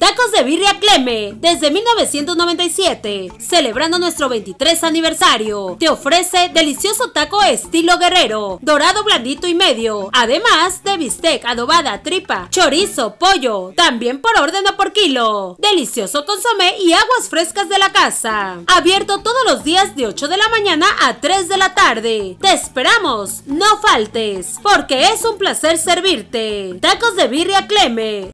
Tacos de Birria Cleme, desde 1997, celebrando nuestro 23 aniversario, te ofrece delicioso taco estilo guerrero, dorado blandito y medio, además de bistec, adobada, tripa, chorizo, pollo, también por orden o por kilo, delicioso consomé y aguas frescas de la casa. Abierto todos los días de 8 de la mañana a 3 de la tarde. Te esperamos, no faltes, porque es un placer servirte. Tacos de Birria Cleme.